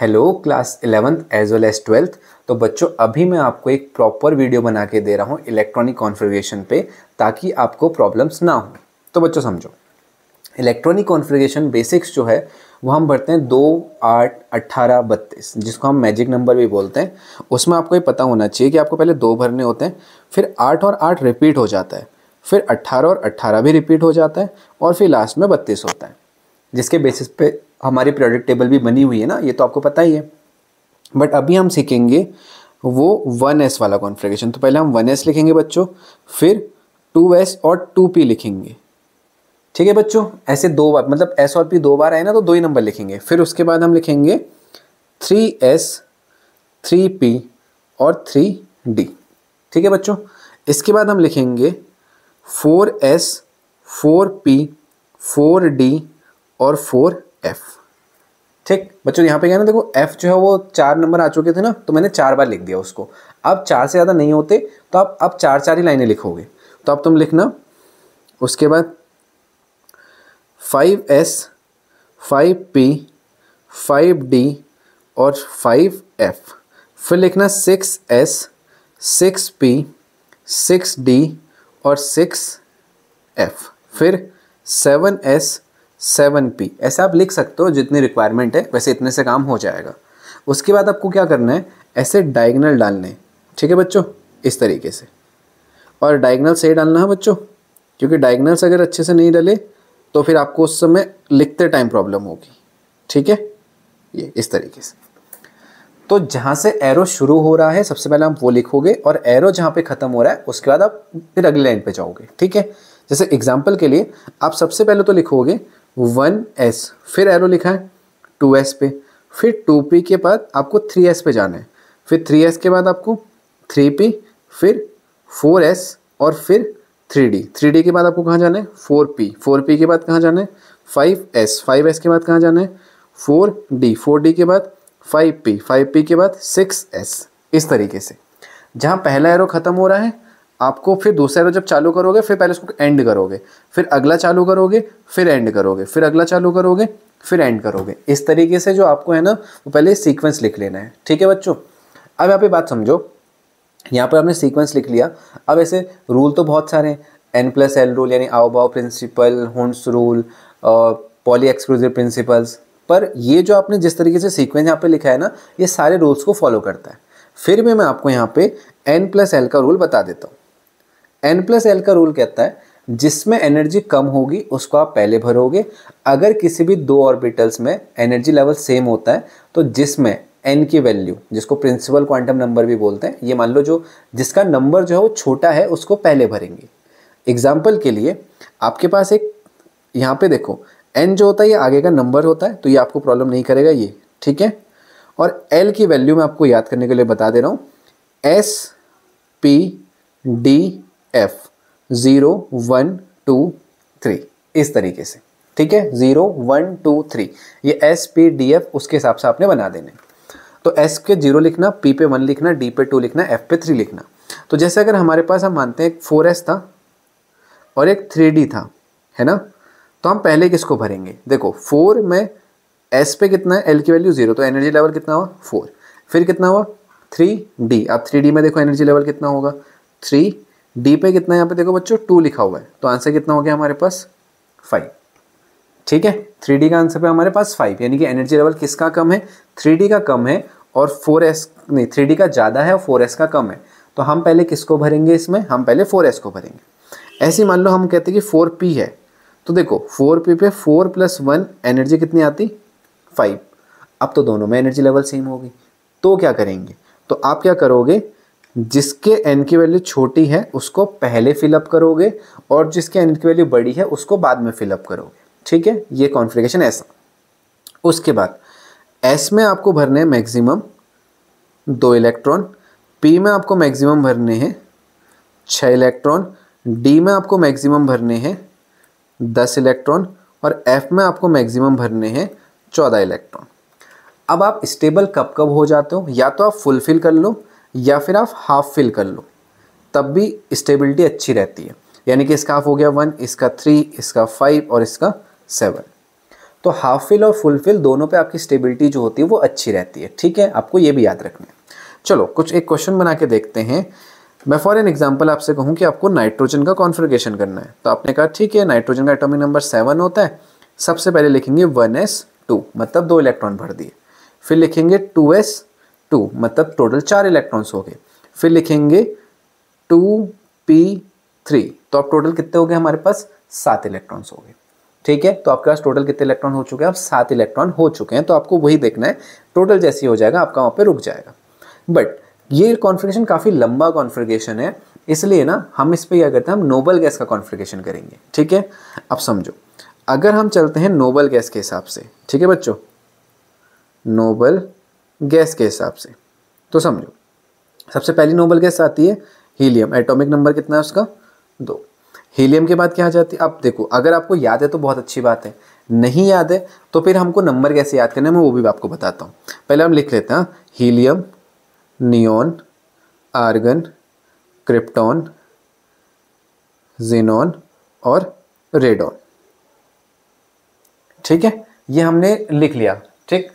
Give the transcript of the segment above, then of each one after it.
hello class eleventh as well as twelfth तो बच्चों अभी मैं आपको एक प्रॉपर वीडियो बना के दे रहा हूँ इलेक्ट्रॉनिक कॉन्फ़िगरेशन पे ताकि आपको प्रॉब्लम्स ना हो तो बच्चों समझो इलेक्ट्रॉनिक कॉन्फ़िगरेशन बेसिक्स जो है वो हम भरते हैं दो आठ अट्ठारह बत्तीस जिसको हम मैजिक नंबर भी बोलते हैं उसमें आपको ये पता होना चाहिए कि आपको पहले दो भरने होते हैं फिर आठ और आठ रिपीट हो जाता है फिर अट्ठारह और अट्ठारह भी रिपीट हो जाता है और फिर लास्ट में बत्तीस होता है जिसके बेसिस पे हमारी प्रोडक्ट टेबल भी बनी हुई है ना ये तो आपको पता ही है बट अभी हम सीखेंगे वो वन एस वाला कॉन्फ्रेगेशन तो पहले हम वन एस लिखेंगे बच्चों फिर टू एस और टू पी लिखेंगे ठीक है बच्चों ऐसे दो बार मतलब एस और पी दो बार आए ना तो दो ही नंबर लिखेंगे फिर उसके बाद हम लिखेंगे थ्री एस थ्री पी और थ्री डी ठीक है बच्चों इसके बाद हम लिखेंगे four S four P four D और फोर एफ ठीक बच्चों यहाँ पे क्या ना देखो एफ जो है वो चार नंबर आ चुके थे ना तो मैंने चार बार लिख दिया उसको अब चार से ज़्यादा नहीं होते तो आप अब चार चार ही लाइनें लिखोगे तो अब तुम लिखना उसके बाद five S five P five D और फाइव एफ फिर लिखना six S six P six D और सिक्स एफ फिर सेवन एस सेवन पी ऐसे आप लिख सकते हो जितनी रिक्वायरमेंट है वैसे इतने से काम हो जाएगा उसके बाद आपको क्या करना है ऐसे डायगनल डालने ठीक है बच्चों इस तरीके से और डायगनल सही डालना है बच्चों क्योंकि डायगनल्स अगर अच्छे से नहीं डले तो फिर आपको उस समय लिखते टाइम प्रॉब्लम होगी ठीक है ये इस तरीके से तो जहाँ से एरो शुरू हो रहा है सबसे पहले आप वो लिखोगे और एरो जहाँ पे ख़त्म हो रहा है उसके बाद आप फिर अगली लाइन पे जाओगे ठीक है जैसे एग्जाम्पल के लिए आप सबसे पहले तो लिखोगे वन एस फिर एरो लिखा है टू एस पे फिर टू पी के बाद आपको थ्री एस पे जाना है फिर थ्री एस के बाद आपको थ्री पी फिर फोर एस और फिर थ्री डी थ्री डी के बाद आपको कहाँ जाना है फोर पी फोर पी के बाद कहाँ जाना है फाइव एस फाइव एस के बाद कहाँ जाना है फोर डी फोर डी के बाद फाइव पी फाइव पी के बाद सिक्स एस इस तरीके से जहाँ पहला एरो ख़त्म हो रहा है आपको फिर दूसरा एरो जब चालू करोगे फिर पहले उसको एंड करोगे फिर अगला चालू करोगे फिर एंड करोगे फिर अगला चालू करोगे फिर एंड करोगे इस तरीके से जो आपको है ना वो पहले सीक्वेंस लिख लेना है ठीक है बच्चों अब यहाँ पे बात समझो यहाँ पर आपने सीक्वेंस लिख लिया अब ऐसे रूल तो बहुत सारे हैं एन प्लस एल रूल यानी Aufbau principle Hund's rule Pauli exclusive principles पर ये जो आपने जिस तरीके से सीक्वेंस यहाँ पे लिखा है ना ये सारे रूल्स को फॉलो करता है फिर भी मैं आपको यहाँ पे एन प्लस एल का रूल बता देता हूँ एन प्लस एल का रूल कहता है जिसमें एनर्जी कम होगी उसको आप पहले भरोगे अगर किसी भी दो ऑर्बिटल्स में एनर्जी लेवल सेम होता है तो जिसमें एन की वैल्यू जिसको प्रिंसिपल क्वांटम नंबर भी बोलते हैं ये मान लो जो जिसका नंबर जो है वो छोटा है उसको पहले भरेंगे एग्जाम्पल के लिए आपके पास एक यहाँ पे देखो एन जो होता है ये आगे का नंबर होता है तो ये आपको प्रॉब्लम नहीं करेगा ये ठीक है और एल की वैल्यू मैं आपको याद करने के लिए बता दे रहा हूँ S P D F zero one two three इस तरीके से ठीक है ज़ीरो वन टू थ्री ये एस पी डी एफ उसके हिसाब से आपने बना देने तो एस के जीरो लिखना पी पे वन लिखना डी पे टू लिखना एफ पे थ्री लिखना तो जैसे अगर हमारे पास हम मानते हैं एक फोर एस था और एक थ्री डी था है ना तो हम पहले किसको भरेंगे देखो फोर में एस पे कितना है एल की वैल्यू जीरो तो एनर्जी लेवल कितना हुआ फोर फिर कितना हुआ थ्री डी आप थ्री डी में देखो एनर्जी लेवल कितना होगा थ्री डी पे कितना यहाँ पे देखो बच्चों टू लिखा हुआ है तो आंसर कितना हो गया हमारे पास फाइव ठीक है थ्री डी का आंसर पे हमारे पास फाइव यानी कि एनर्जी लेवल किसका कम है थ्री डी का कम है और फोर एस नहीं थ्री डी का ज़्यादा है और फोर एस का कम है तो हम पहले किसको भरेंगे इसमें हम पहले फोर एस को भरेंगे ऐसे मान लो हम कहते हैं कि फोर पी है तो देखो फोर पी पे फोर प्लस वन एनर्जी कितनी आती फाइव अब तो दोनों में एनर्जी लेवल सेम होगी तो क्या करेंगे तो आप क्या करोगे जिसके एन की वैल्यू छोटी है उसको पहले फिलअप करोगे और जिसके एन की वैल्यू बड़ी है उसको बाद में फिलअप करोगे ठीक है ये कॉन्फ़िगरेशन ऐसा उसके बाद एस में आपको भरने हैं मैक्सिमम दो इलेक्ट्रॉन पी में आपको मैक्सिमम भरने हैं छः इलेक्ट्रॉन डी में आपको मैक्सिमम भरने हैं दस इलेक्ट्रॉन और एफ में आपको मैक्सिमम भरने हैं चौदह इलेक्ट्रॉन अब आप स्टेबल कब कब हो जाते हो या तो आप फुलफिल कर लो या फिर आप हाफ फिल कर लो तब भी स्टेबिलिटी अच्छी रहती है यानी कि इसका हाफ हो गया वन इसका थ्री इसका फाइव और इसका सेवन तो हाफ फिल और फुल फिल दोनों पे आपकी स्टेबिलिटी जो होती है वो अच्छी रहती है ठीक है आपको ये भी याद रखना है चलो कुछ एक क्वेश्चन बना के देखते हैं मैं फॉर एन एग्जाम्पल आपसे कहूँ कि आपको नाइट्रोजन का कॉन्फ्रिगेशन करना है तो आपने कहा ठीक है नाइट्रोजन का एटॉमिक नंबर सेवन होता है सबसे पहले लिखेंगे वन एस टू मतलब दो इलेक्ट्रॉन भर दिए फिर लिखेंगे टू एस टू मतलब टोटल चार इलेक्ट्रॉन्स हो गए फिर लिखेंगे टू पी थ्री तो अब टोटल कितने हो गए हमारे पास सात इलेक्ट्रॉन्स हो गए ठीक है तो आपके पास टोटल कितने इलेक्ट्रॉन हो चुके हैं अब सात इलेक्ट्रॉन हो चुके हैं तो आपको वही देखना है टोटल जैसे हो जाएगा आपका वहाँ पर रुक जाएगा बट ये कॉन्फ्रिगेशन काफ़ी लंबा कॉन्फ्रिगेशन है इसलिए ना हम इस पर क्या करते हैं हम नोबल गैस का कॉन्फ्रिगेशन करेंगे ठीक है अब समझो अगर हम चलते हैं नोबल गैस के हिसाब से ठीक है बच्चों नोबल गैस के हिसाब से तो समझो सबसे पहली नोबल गैस आती है हीलियम एटॉमिक नंबर कितना है उसका दो हीलियम के बाद क्या आ जाती है अब देखो अगर आपको याद है तो बहुत अच्छी बात है नहीं याद है तो फिर हमको नंबर कैसे याद करना है मैं वो भी आपको बताता हूँ पहले हम लिख लेते हैं helium neon argon krypton xenon और रेडॉन ठीक है ये हमने लिख लिया ठीक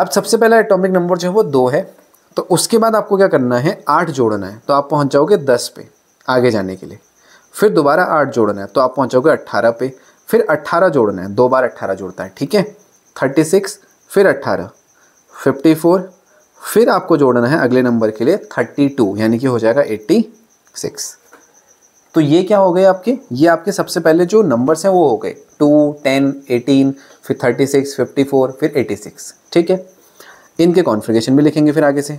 अब सबसे पहला एटॉमिक नंबर जो है वो दो है तो उसके बाद आपको क्या करना है आठ जोड़ना है तो आप पहुंच जाओगे दस पे आगे जाने के लिए फिर दोबारा आठ जोड़ना है तो आप पहुंच जाओगे अट्ठारह पे फिर अट्ठारह जोड़ना है दो बार अट्ठारह जोड़ता है ठीक है थर्टी सिक्स फिर अट्ठारह फिफ्टी फोर फिर आपको जोड़ना है अगले नंबर के लिए थर्टी टू यानी कि हो जाएगा एट्टी सिक्स तो ये क्या हो गए आपके ये आपके सबसे पहले जो नंबर्स हैं वो हो गए टू टेन एटीन फिर थर्टी सिक्स फिफ्टी फोर फिर एटी सिक्स ठीक है इनके कॉन्फ़िगरेशन भी लिखेंगे फिर आगे से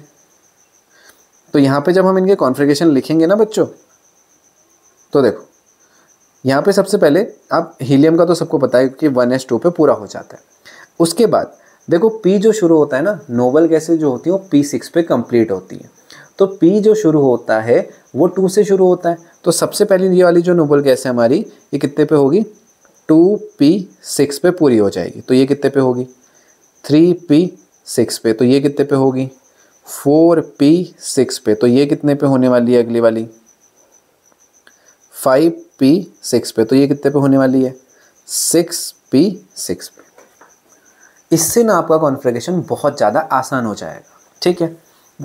तो यहाँ पे जब हम इनके कॉन्फ़िगरेशन लिखेंगे ना बच्चों तो देखो यहाँ पे सबसे पहले आप हीलियम का तो सबको पता है कि वन एस टू पे पूरा हो जाता है उसके बाद देखो पी जो शुरू होता है ना नोबल गैसेज जो होती हैं वो पी सिक्स पे कंप्लीट होती है तो पी जो शुरू होता है वो टू से शुरू होता है तो सबसे पहले ये वाली जो नोबल गैस है हमारी ये कितने पे होगी टू पी सिक्स पे पूरी हो जाएगी तो ये कितने पे होगी थ्री पी सिक्स पे तो ये कितने पे होगी फोर पी सिक्स पे तो ये कितने पे होने वाली है अगली वाली फाइव पी सिक्स पे तो ये कितने पे होने वाली है सिक्स पी सिक्स पे इससे ना आपका कॉन्फ्रिगेशन बहुत ज़्यादा आसान हो जाएगा ठीक है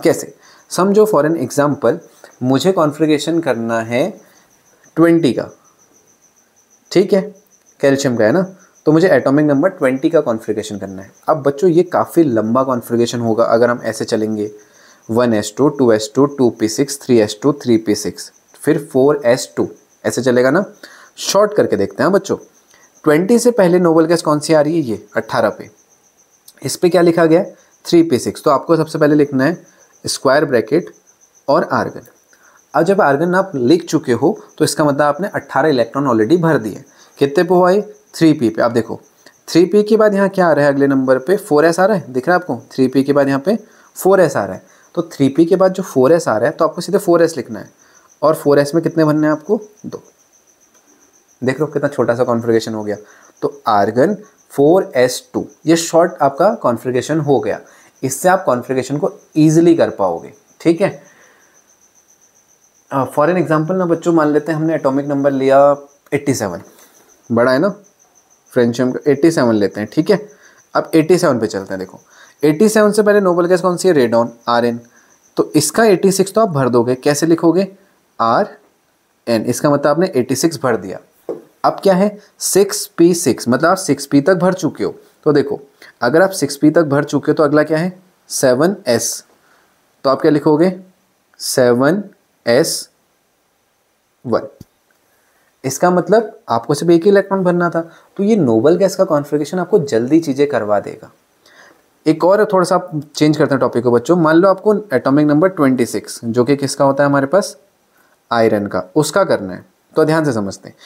कैसे समझो फॉर एन एग्जाम्पल मुझे कॉन्फ्रिगेशन करना है ट्वेंटी का ठीक है कैल्शियम का है ना तो मुझे एटॉमिक नंबर ट्वेंटी का कॉन्फ्रिगेशन करना है अब बच्चों ये काफ़ी लंबा कॉन्फ्रिगेशन होगा अगर हम ऐसे चलेंगे one S two two S two two P six three S two three P six फिर फोर एस टू ऐसे चलेगा ना शॉर्ट करके देखते हैं हाँ बच्चों ट्वेंटी से पहले नोबल गैस कौन सी आ रही है ये अट्ठारह पे इस पर क्या लिखा गया है थ्री पी सिक्स तो आपको सबसे पहले लिखना है स्क्वायर ब्रैकेट और आर्गन अब जब आर्गन आप लिख चुके हो तो इसका मतलब आपने 18 इलेक्ट्रॉन ऑलरेडी भर दिए कितने पे हुआ थ्री पी पे आप देखो थ्री पी के बाद यहाँ क्या आ रहा है अगले नंबर पे फोर एस आ रहा है दिख रहा है आपको थ्री पी के बाद यहाँ पे फोर एस आ रहा है तो थ्री पी के बाद जो फोर एस आ रहा है तो आपको सीधे फोर एस लिखना है और फोर एस में कितने भरने हैं आपको दो देख लो कितना छोटा सा कॉन्फ्रिगेशन हो गया तो आर्गन फोर एस टू ये शॉर्ट आपका कॉन्फ्रिगेशन हो गया इससे आप कॉन्फ़िगरेशन को ईजिली कर पाओगे ठीक है फॉर एन एग्जाम्पल ना बच्चों मान लेते हैं हमने एटॉमिक नंबर लिया 87 बड़ा है ना फ्रेंच का 87 लेते हैं ठीक है अब 87 पे चलते हैं देखो 87 से पहले नोबल गैस कौन सी है रेडॉन आर एन तो इसका 86 तो आप भर दोगे कैसे लिखोगे आर एन इसका मतलब आपने 86 भर दिया अब क्या है सिक्स मतलब आप पी तक भर चुके हो तो देखो अगर आप सिक्स पी तक भर चुके तो अगला क्या है सेवन एस तो आप क्या लिखोगे सेवन एस वन इसका मतलब आपको सिर्फ एक ही इलेक्ट्रॉन भरना था तो ये नोबल गैस का कॉन्फ़िगरेशन आपको जल्दी चीज़ें करवा देगा एक और थोड़ा सा आप चेंज करते हैं टॉपिक को बच्चों मान लो आपको एटॉमिक नंबर 26 जो कि किसका होता है हमारे पास आयरन का उसका करना है तो ध्यान से समझते हैं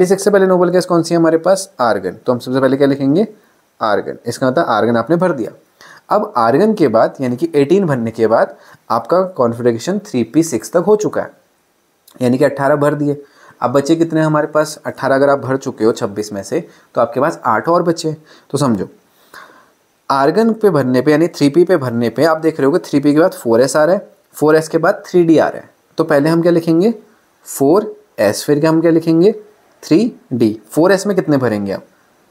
26 से पहले नोबल गैस कौन सी है हमारे पास आर्गन तो हम सबसे पहले क्या लिखेंगे आर्गन इसका मतलब आर्गन आपने भर दिया अब आर्गन के बाद यानी कि 18 भरने के बाद आपका कॉन्फिग्रेशन 3p6 तक हो चुका है यानी कि 18 भर दिए अब बच्चे कितने हमारे पास 18 अगर आप भर चुके हो 26 में से तो आपके पास आठ और बच्चे हैं तो समझो आर्गन पे भरने पे यानी थ्री पी पे भरने पे आप देख रहे हो थ्री पी के बाद फोर एस आ रहा है फोर एस के बाद थ्री डी आ रहा है तो पहले हम क्या लिखेंगे फोर एस फिर क्या हम क्या लिखेंगे थ्री डी फोर एस में कितने भरेंगे आप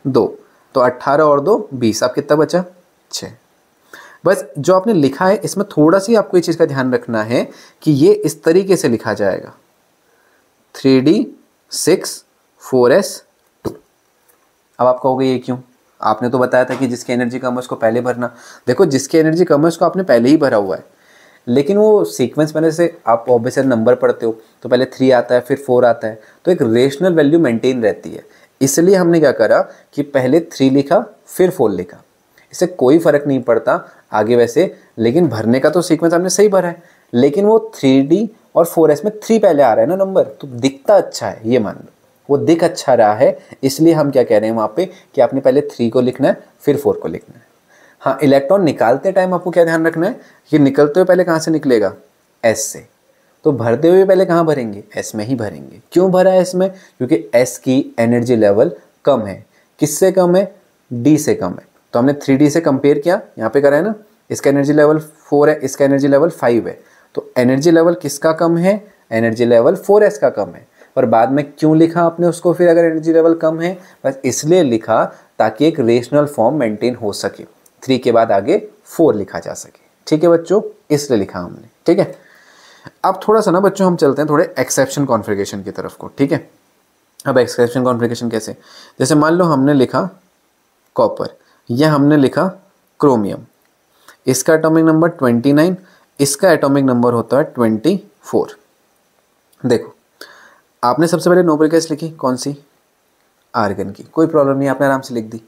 दो तो अट्ठारह और दो बीस आप कितना बचा छः बस जो आपने लिखा है इसमें थोड़ा सी आपको ये चीज़ का ध्यान रखना है कि ये इस तरीके से लिखा जाएगा three D six four S two अब आप कहोगे ये क्यों आपने तो बताया था कि जिसके एनर्जी कम है उसको पहले भरना देखो जिसके एनर्जी कम है उसको आपने पहले ही भरा हुआ है लेकिन वो सीक्वेंस मैंने से आप ऑब्वियसली नंबर पढ़ते हो तो पहले थ्री आता है फिर फोर आता है तो एक रेशनल वैल्यू मेंटेन रहती है इसलिए हमने क्या करा कि पहले थ्री लिखा फिर फोर लिखा इससे कोई फ़र्क नहीं पड़ता आगे वैसे लेकिन भरने का तो सीक्वेंस हमने सही भरा है लेकिन वो थ्री और फोर में थ्री पहले आ रहा है ना नंबर तो दिखता अच्छा है ये मान लो वो दिख अच्छा रहा है इसलिए हम क्या कह रहे हैं वहाँ पे कि आपने पहले थ्री को लिखना है फिर फोर को लिखना है हाँ इलेक्ट्रॉन निकालते टाइम आपको क्या ध्यान रखना है कि निकलते हुए पहले कहाँ से निकलेगा एस से तो भरते हुए पहले कहाँ भरेंगे एस में ही भरेंगे क्यों भरा एस में क्योंकि एस की एनर्जी लेवल कम है किससे कम है डी से कम है तो हमने थ्री डी से कंपेयर किया यहाँ पे करा है ना इसका एनर्जी लेवल फोर है इसका एनर्जी लेवल फाइव है तो एनर्जी लेवल किसका कम है एनर्जी लेवल फोर एस का कम है और बाद में क्यों लिखा आपने उसको फिर अगर एनर्जी लेवल कम है बस इसलिए लिखा ताकि एक रेशनल फॉर्म मेंटेन हो सके थ्री के बाद आगे फोर लिखा जा सके ठीक है बच्चों इसलिए लिखा हमने ठीक है अब थोड़ा सा ना बच्चों हम चलते हैं थोड़े एक्सेप्शन कॉन्फ़िगरेशन की तरफ को ठीक है अब एक्सेप्शन कॉन्फ़िगरेशन कैसे जैसे मान लो हमने लिखा कॉपर या हमने लिखा क्रोमियम इसका एटॉमिक नंबर ट्वेंटी नाइन इसका एटॉमिक नंबर होता है ट्वेंटी फोर देखो आपने सबसे पहले नोबल गैस लिखी कौन सी आर्गन की कोई प्रॉब्लम नहीं आपने आराम से लिख दी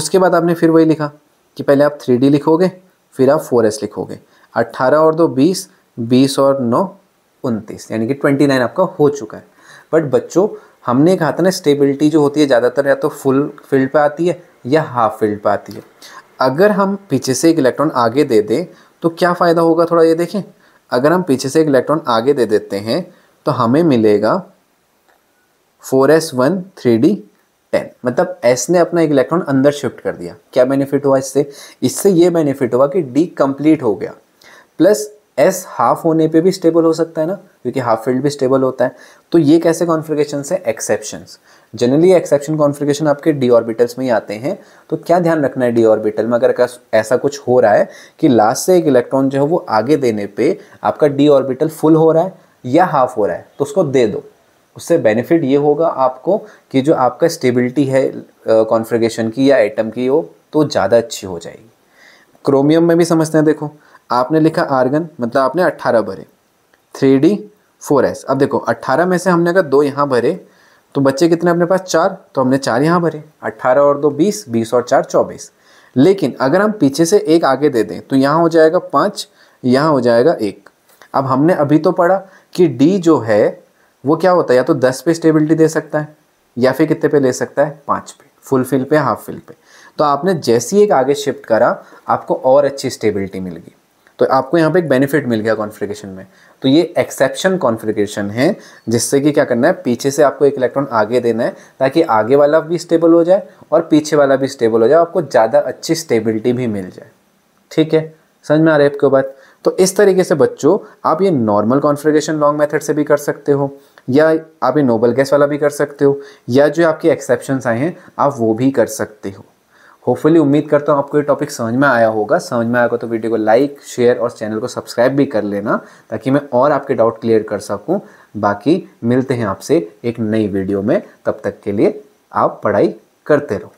उसके बाद आपने फिर वही लिखा कि पहले आप थ्री लिखोगे फिर आप फोर लिखोगे अट्ठारह और दो बीस बीस और नौ उनतीस यानी कि ट्वेंटी नाइन आपका हो चुका है बट बच्चों हमने कहा था ना स्टेबिलिटी जो होती है ज़्यादातर या तो फुल फील्ड पर आती है या हाफ फील्ड पर आती है अगर हम पीछे से एक इलेक्ट्रॉन आगे दे दें तो क्या फ़ायदा होगा थोड़ा ये देखें अगर हम पीछे से एक इलेक्ट्रॉन आगे दे देते हैं तो हमें मिलेगा four S one three D ten मतलब एस ने अपना एक इलेक्ट्रॉन अंदर शिफ्ट कर दिया क्या बेनिफिट हुआ इससे इससे ये बेनिफिट हुआ कि डी कंप्लीट हो गया प्लस एस हाफ होने पे भी स्टेबल हो सकता है ना क्योंकि हाफ फील्ड भी स्टेबल होता है तो ये कैसे कॉन्फ़िगरेशन है एक्सेप्शंस जनरली एक्सेप्शन कॉन्फ़िगरेशन आपके डी ऑर्बिटल्स में ही आते हैं तो क्या ध्यान रखना है डी ऑर्बिटल में अगर ऐसा कुछ हो रहा है कि लास्ट से एक इलेक्ट्रॉन जो है वो आगे देने पे आपका डी ऑर्बिटल फुल हो रहा है या हाफ हो रहा है तो उसको दे दो उससे बेनिफिट ये होगा आपको कि जो आपका स्टेबिलिटी है कॉन्फ़िगरेशन की या आइटम की हो तो ज़्यादा अच्छी हो जाएगी क्रोमियम में भी समझते हैं देखो आपने लिखा आर्गन मतलब आपने अट्ठारह भरे थ्री डी फोर एस अब देखो अट्ठारह में से हमने अगर दो यहाँ भरे तो बच्चे कितने अपने पास चार तो हमने चार यहाँ भरे अट्ठारह और दो बीस बीस और चार चौबीस लेकिन अगर हम पीछे से एक आगे दे दें तो यहाँ हो जाएगा पाँच यहाँ हो जाएगा एक अब हमने अभी तो पढ़ा कि डी जो है वो क्या होता है या तो दस पे स्टेबिलिटी दे सकता है या फिर कितने पे ले सकता है पाँच पे फुल फिल पे हाफ फिल पे तो आपने जैसी एक आगे शिफ्ट करा आपको और अच्छी स्टेबिलिटी मिलेगी तो आपको यहाँ पे एक बेनिफिट मिल गया कॉन्फ्रिगेशन में तो ये एक्सेप्शन कॉन्फ्रिगेशन है जिससे कि क्या करना है पीछे से आपको एक इलेक्ट्रॉन आगे देना है ताकि आगे वाला भी स्टेबल हो जाए और पीछे वाला भी स्टेबल हो जाए आपको ज़्यादा अच्छी स्टेबिलिटी भी मिल जाए ठीक है समझ में आ रहा है आपके बात तो इस तरीके से बच्चों आप ये नॉर्मल कॉन्फ्रिगेशन लॉन्ग मेथड से भी कर सकते हो या आप ये नोबल गैस वाला भी कर सकते हो या जो आपके एक्सेप्शन आए हैं आप वो भी कर सकते हो होपफुली उम्मीद करता हूँ आपको ये टॉपिक समझ में आया होगा समझ में आया होगा तो वीडियो को लाइक शेयर और चैनल को सब्सक्राइब भी कर लेना ताकि मैं और आपके डाउट क्लियर कर सकूँ बाकी मिलते हैं आपसे एक नई वीडियो में तब तक के लिए आप पढ़ाई करते रहो